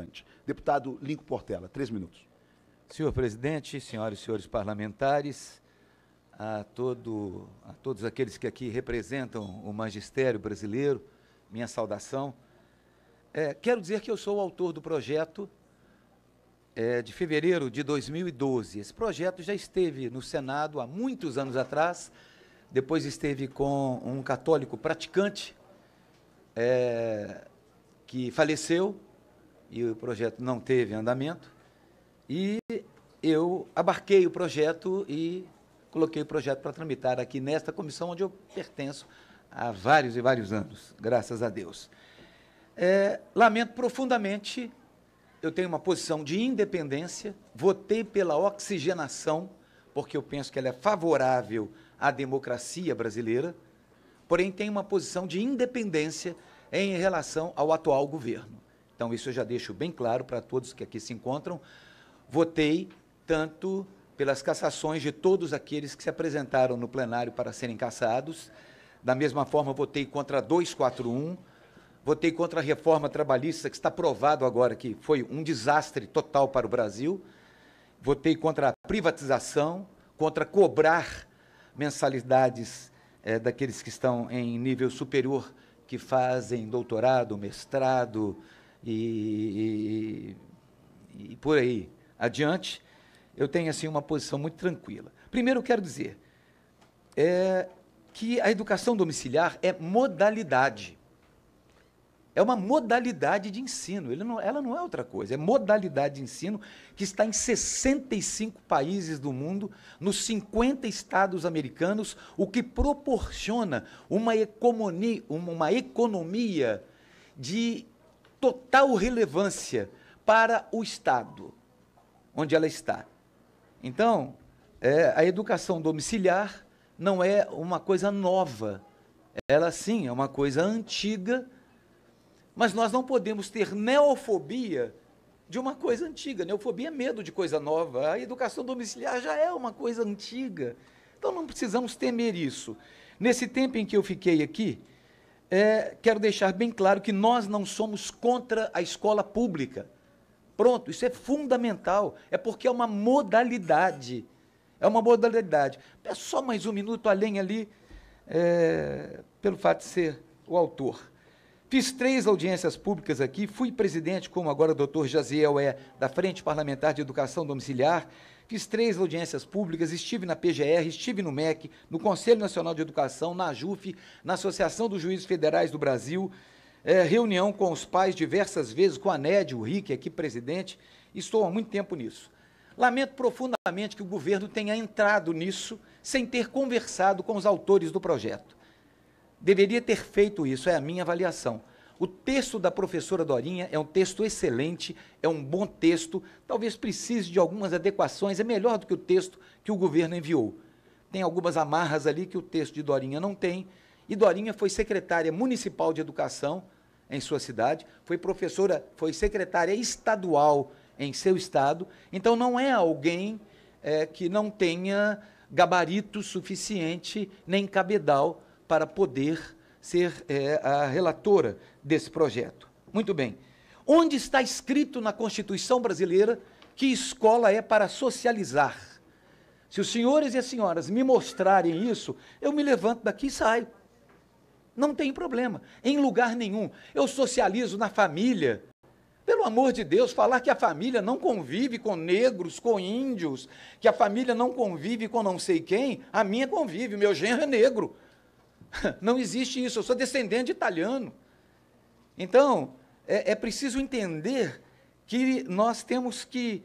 importante. Deputado Linco Portela, três minutos. Senhor presidente, senhoras e senhores parlamentares, a, todo, a todos aqueles que aqui representam o magistério brasileiro, minha saudação. É, quero dizer que eu sou o autor do projeto é, de fevereiro de 2012. Esse projeto já esteve no Senado há muitos anos atrás, depois esteve com um católico praticante é, que faleceu e o projeto não teve andamento. E eu abarquei o projeto e coloquei o projeto para tramitar aqui nesta comissão, onde eu pertenço há vários e vários anos, graças a Deus. É, lamento profundamente, eu tenho uma posição de independência, votei pela oxigenação, porque eu penso que ela é favorável à democracia brasileira, porém tenho uma posição de independência em relação ao atual governo. Então, isso eu já deixo bem claro para todos que aqui se encontram. Votei tanto pelas cassações de todos aqueles que se apresentaram no plenário para serem cassados. Da mesma forma, votei contra a 241, votei contra a reforma trabalhista, que está provado agora que foi um desastre total para o Brasil. Votei contra a privatização, contra cobrar mensalidades é, daqueles que estão em nível superior, que fazem doutorado, mestrado, e, e, e por aí adiante, eu tenho assim uma posição muito tranquila. Primeiro, eu quero dizer é, que a educação domiciliar é modalidade. É uma modalidade de ensino, não, ela não é outra coisa. É modalidade de ensino que está em 65 países do mundo, nos 50 estados americanos, o que proporciona uma, economia, uma economia de total relevância para o Estado, onde ela está. Então, é, a educação domiciliar não é uma coisa nova, ela sim é uma coisa antiga, mas nós não podemos ter neofobia de uma coisa antiga. Neofobia é medo de coisa nova. A educação domiciliar já é uma coisa antiga. Então não precisamos temer isso. Nesse tempo em que eu fiquei aqui, é, quero deixar bem claro que nós não somos contra a escola pública. Pronto, isso é fundamental. É porque é uma modalidade. É uma modalidade. Peço só mais um minuto além ali, é, pelo fato de ser o autor. Fiz três audiências públicas aqui, fui presidente, como agora o doutor Jaziel é, da Frente Parlamentar de Educação Domiciliar. Fiz três audiências públicas, estive na PGR, estive no MEC, no Conselho Nacional de Educação, na JUF, na Associação dos Juízes Federais do Brasil, é, reunião com os pais diversas vezes, com a NED, o RIC, aqui presidente. Estou há muito tempo nisso. Lamento profundamente que o governo tenha entrado nisso sem ter conversado com os autores do projeto deveria ter feito isso, é a minha avaliação. O texto da professora Dorinha é um texto excelente, é um bom texto, talvez precise de algumas adequações, é melhor do que o texto que o governo enviou. Tem algumas amarras ali que o texto de Dorinha não tem, e Dorinha foi secretária municipal de educação em sua cidade, foi professora, foi secretária estadual em seu estado, então não é alguém é, que não tenha gabarito suficiente nem cabedal para poder ser é, a relatora desse projeto. Muito bem. Onde está escrito na Constituição brasileira que escola é para socializar? Se os senhores e as senhoras me mostrarem isso, eu me levanto daqui e saio. Não tem problema, em lugar nenhum. Eu socializo na família. Pelo amor de Deus, falar que a família não convive com negros, com índios, que a família não convive com não sei quem, a minha convive, meu genro é negro. Não existe isso. Eu sou descendente de italiano. Então, é, é preciso entender que nós temos que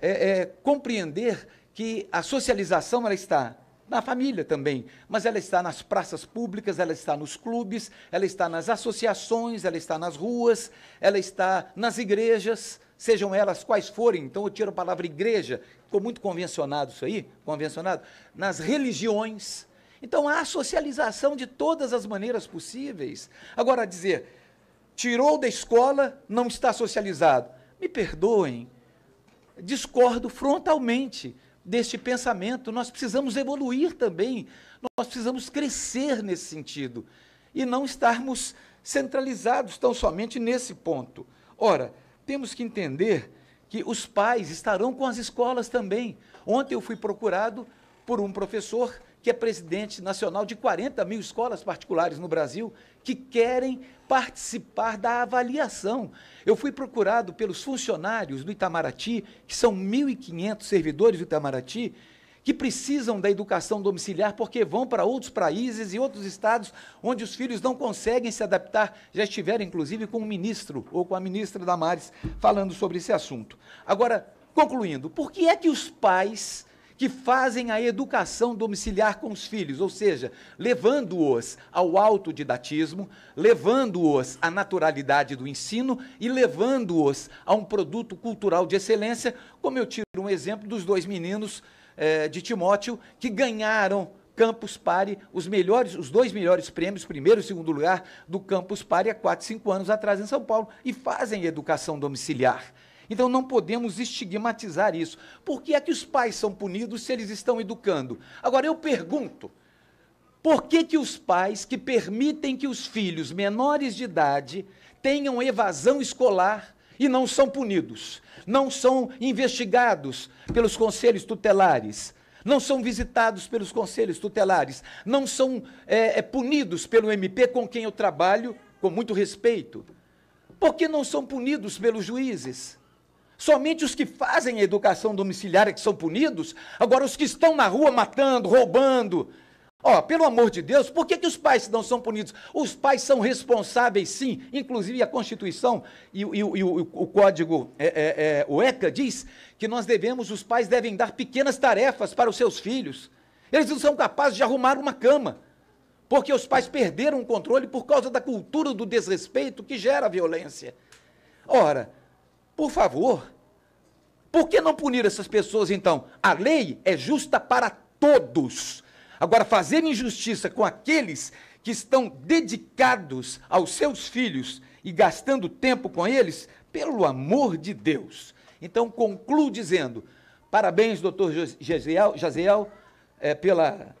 é, é, compreender que a socialização ela está na família também, mas ela está nas praças públicas, ela está nos clubes, ela está nas associações, ela está nas ruas, ela está nas igrejas, sejam elas quais forem. Então eu tiro a palavra igreja, ficou muito convencionado isso aí, convencionado, nas religiões, então há socialização de todas as maneiras possíveis. Agora, dizer, tirou da escola, não está socializado. Me perdoem, discordo frontalmente deste pensamento. Nós precisamos evoluir também, nós precisamos crescer nesse sentido e não estarmos centralizados tão somente nesse ponto. Ora, temos que entender que os pais estarão com as escolas também. Ontem eu fui procurado por um professor que é presidente nacional de 40 mil escolas particulares no Brasil, que querem participar da avaliação. Eu fui procurado pelos funcionários do Itamaraty, que são 1.500 servidores do Itamaraty, que precisam da educação domiciliar porque vão para outros países e outros estados onde os filhos não conseguem se adaptar. Já estiveram, inclusive, com o ministro ou com a ministra Damares falando sobre esse assunto. Agora, concluindo, por que é que os pais que fazem a educação domiciliar com os filhos, ou seja, levando-os ao autodidatismo, levando-os à naturalidade do ensino e levando-os a um produto cultural de excelência, como eu tiro um exemplo dos dois meninos eh, de Timóteo que ganharam Campus Party, os melhores, os dois melhores prêmios, primeiro e segundo lugar do Campus Party há quatro, cinco anos atrás em São Paulo, e fazem educação domiciliar. Então não podemos estigmatizar isso. Por que é que os pais são punidos se eles estão educando? Agora eu pergunto, por que, que os pais que permitem que os filhos menores de idade tenham evasão escolar e não são punidos, não são investigados pelos conselhos tutelares, não são visitados pelos conselhos tutelares, não são é, é punidos pelo MP com quem eu trabalho com muito respeito? Por que não são punidos pelos juízes? Somente os que fazem a educação domiciliar é que são punidos? Agora, os que estão na rua matando, roubando. Ó, oh, pelo amor de Deus, por que, que os pais não são punidos? Os pais são responsáveis, sim. Inclusive, a Constituição e, e, e o, o, Código, é, é, é, o ECA, diz que nós devemos, os pais devem dar pequenas tarefas para os seus filhos. Eles não são capazes de arrumar uma cama, porque os pais perderam o controle por causa da cultura do desrespeito que gera a violência. Ora, por favor, por que não punir essas pessoas então? A lei é justa para todos. Agora, fazer injustiça com aqueles que estão dedicados aos seus filhos e gastando tempo com eles, pelo amor de Deus. Então, concluo dizendo: parabéns, doutor Jaziel, Jaziel eh, é, pela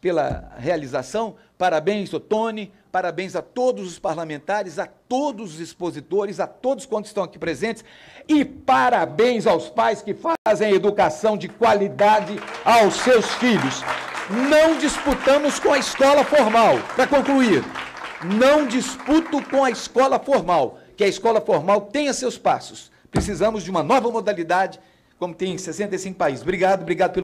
pela realização. Parabéns, Otone, parabéns a todos os parlamentares, a todos os expositores, a todos quantos estão aqui presentes e parabéns aos pais que fazem educação de qualidade aos seus filhos. Não disputamos com a escola formal, para concluir. Não disputo com a escola formal, que a escola formal tenha seus passos. Precisamos de uma nova modalidade, como tem em 65 países. Obrigado, obrigado pelo